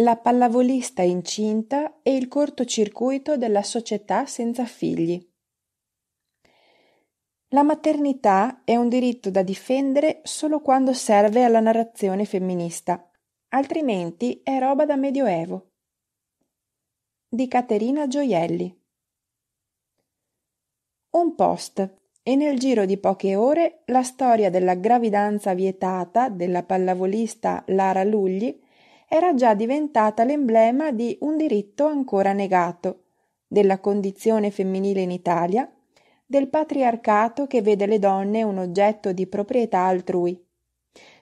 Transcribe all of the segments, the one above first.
la pallavolista incinta e il cortocircuito della società senza figli. La maternità è un diritto da difendere solo quando serve alla narrazione femminista, altrimenti è roba da medioevo. Di Caterina Gioielli. Un post e nel giro di poche ore la storia della gravidanza vietata della pallavolista Lara Lugli era già diventata l'emblema di un diritto ancora negato, della condizione femminile in Italia, del patriarcato che vede le donne un oggetto di proprietà altrui,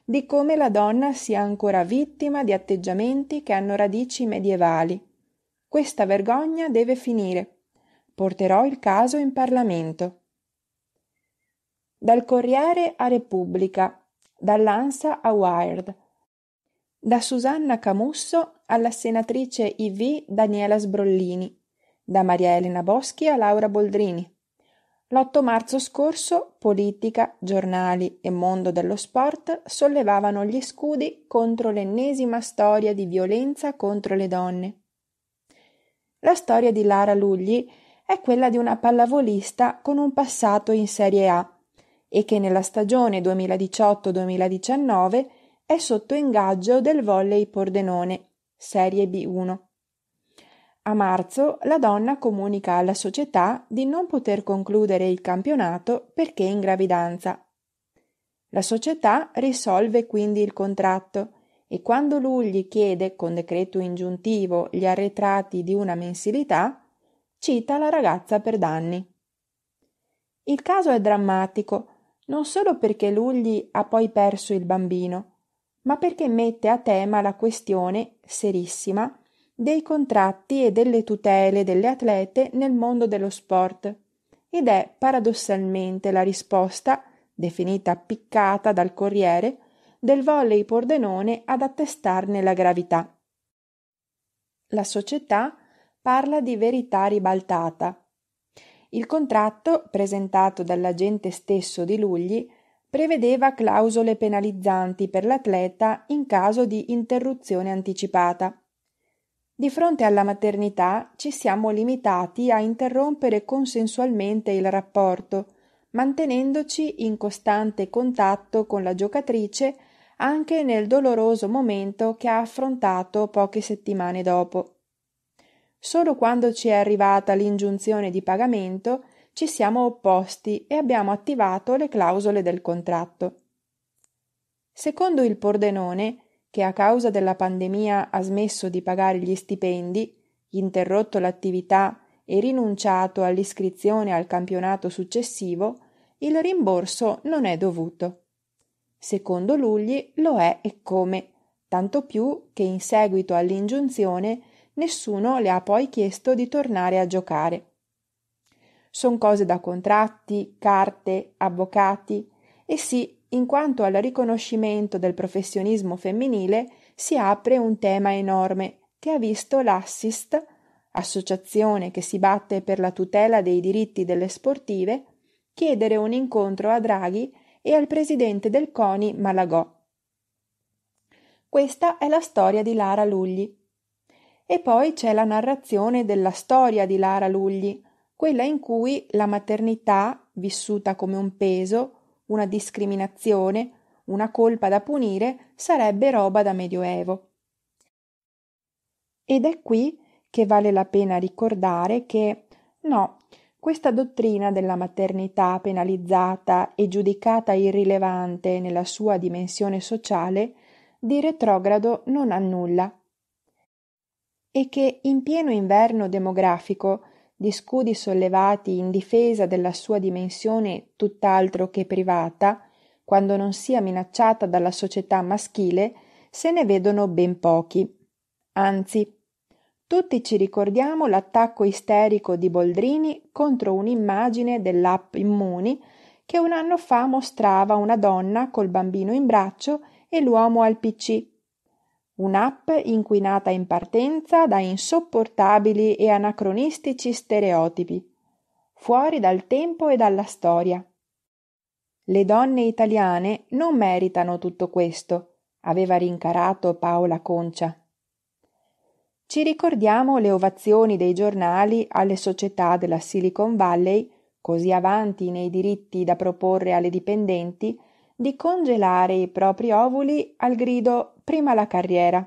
di come la donna sia ancora vittima di atteggiamenti che hanno radici medievali. Questa vergogna deve finire. Porterò il caso in Parlamento. Dal Corriere a Repubblica, dall'Ansa a Wired, da Susanna Camusso alla senatrice iv. Daniela Sbrollini, da Maria Elena Boschi a Laura Boldrini. L'8 marzo scorso politica, giornali e mondo dello sport sollevavano gli scudi contro l'ennesima storia di violenza contro le donne. La storia di Lara Lugli è quella di una pallavolista con un passato in Serie A e che nella stagione 2018-2019 è sotto ingaggio del Volley Pordenone, Serie B1. A marzo la donna comunica alla società di non poter concludere il campionato perché in gravidanza. La società risolve quindi il contratto e quando lui gli chiede con decreto ingiuntivo gli arretrati di una mensilità, cita la ragazza per danni. Il caso è drammatico non solo perché Lugli ha poi perso il bambino, ma perché mette a tema la questione, serissima, dei contratti e delle tutele delle atlete nel mondo dello sport ed è paradossalmente la risposta, definita piccata dal Corriere, del volley Pordenone ad attestarne la gravità. La società parla di verità ribaltata. Il contratto, presentato dall'agente stesso di Lugli, prevedeva clausole penalizzanti per l'atleta in caso di interruzione anticipata. Di fronte alla maternità ci siamo limitati a interrompere consensualmente il rapporto, mantenendoci in costante contatto con la giocatrice anche nel doloroso momento che ha affrontato poche settimane dopo. Solo quando ci è arrivata l'ingiunzione di pagamento ci siamo opposti e abbiamo attivato le clausole del contratto. Secondo il Pordenone, che a causa della pandemia ha smesso di pagare gli stipendi, interrotto l'attività e rinunciato all'iscrizione al campionato successivo, il rimborso non è dovuto. Secondo Lugli lo è e come, tanto più che in seguito all'ingiunzione nessuno le ha poi chiesto di tornare a giocare. Son cose da contratti, carte, avvocati e sì, in quanto al riconoscimento del professionismo femminile si apre un tema enorme che ha visto l'Assist, associazione che si batte per la tutela dei diritti delle sportive, chiedere un incontro a Draghi e al presidente del CONI Malagò. Questa è la storia di Lara Lugli. E poi c'è la narrazione della storia di Lara Lugli, quella in cui la maternità, vissuta come un peso, una discriminazione, una colpa da punire, sarebbe roba da medioevo. Ed è qui che vale la pena ricordare che no, questa dottrina della maternità penalizzata e giudicata irrilevante nella sua dimensione sociale di retrogrado non ha nulla. E che in pieno inverno demografico di scudi sollevati in difesa della sua dimensione tutt'altro che privata, quando non sia minacciata dalla società maschile, se ne vedono ben pochi. Anzi, tutti ci ricordiamo l'attacco isterico di Boldrini contro un'immagine dell'app Immuni che un anno fa mostrava una donna col bambino in braccio e l'uomo al PC Un'app inquinata in partenza da insopportabili e anacronistici stereotipi, fuori dal tempo e dalla storia. Le donne italiane non meritano tutto questo, aveva rincarato Paola Concia. Ci ricordiamo le ovazioni dei giornali alle società della Silicon Valley, così avanti nei diritti da proporre alle dipendenti, di congelare i propri ovuli al grido prima la carriera.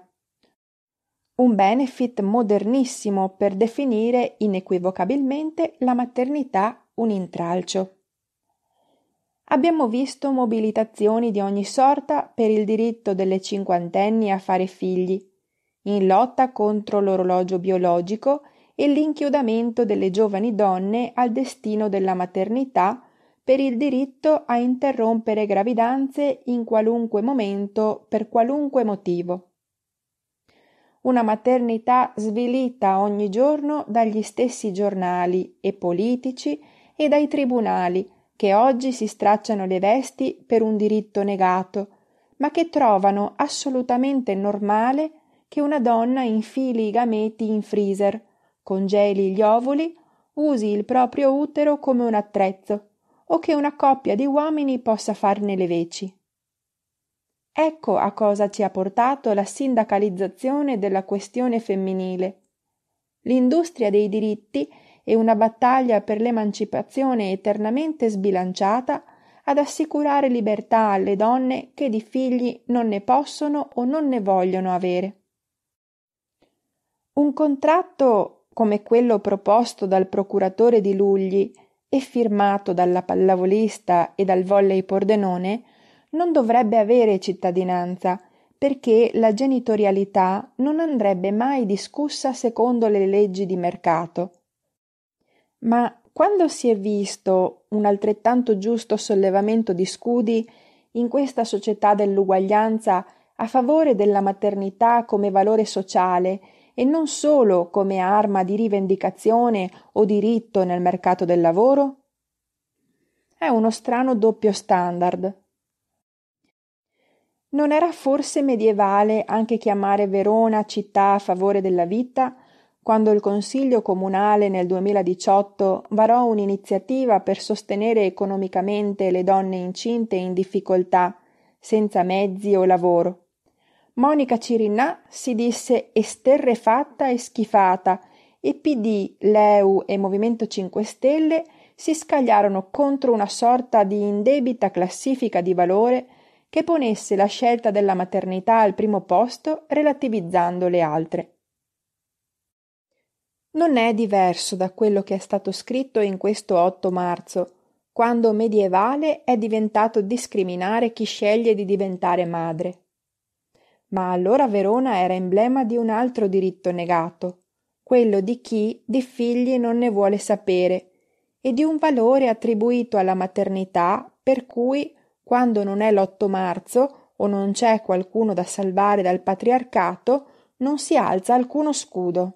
Un benefit modernissimo per definire inequivocabilmente la maternità un intralcio. Abbiamo visto mobilitazioni di ogni sorta per il diritto delle cinquantenni a fare figli, in lotta contro l'orologio biologico e l'inchiodamento delle giovani donne al destino della maternità per il diritto a interrompere gravidanze in qualunque momento per qualunque motivo. Una maternità svilita ogni giorno dagli stessi giornali e politici e dai tribunali che oggi si stracciano le vesti per un diritto negato, ma che trovano assolutamente normale che una donna infili i gameti in freezer, congeli gli ovuli, usi il proprio utero come un attrezzo o che una coppia di uomini possa farne le veci. Ecco a cosa ci ha portato la sindacalizzazione della questione femminile. L'industria dei diritti e una battaglia per l'emancipazione eternamente sbilanciata ad assicurare libertà alle donne che di figli non ne possono o non ne vogliono avere. Un contratto come quello proposto dal procuratore di Lugli e firmato dalla pallavolista e dal volley Pordenone, non dovrebbe avere cittadinanza perché la genitorialità non andrebbe mai discussa secondo le leggi di mercato. Ma quando si è visto un altrettanto giusto sollevamento di scudi in questa società dell'uguaglianza a favore della maternità come valore sociale e non solo come arma di rivendicazione o diritto nel mercato del lavoro? È uno strano doppio standard. Non era forse medievale anche chiamare Verona città a favore della vita, quando il Consiglio Comunale nel 2018 varò un'iniziativa per sostenere economicamente le donne incinte in difficoltà, senza mezzi o lavoro? Monica Cirinnà si disse esterrefatta e schifata e PD, Leu e Movimento 5 Stelle si scagliarono contro una sorta di indebita classifica di valore che ponesse la scelta della maternità al primo posto relativizzando le altre. Non è diverso da quello che è stato scritto in questo 8 marzo, quando medievale è diventato discriminare chi sceglie di diventare madre. Ma allora Verona era emblema di un altro diritto negato, quello di chi di figli non ne vuole sapere, e di un valore attribuito alla maternità per cui, quando non è l'otto marzo o non c'è qualcuno da salvare dal patriarcato, non si alza alcuno scudo.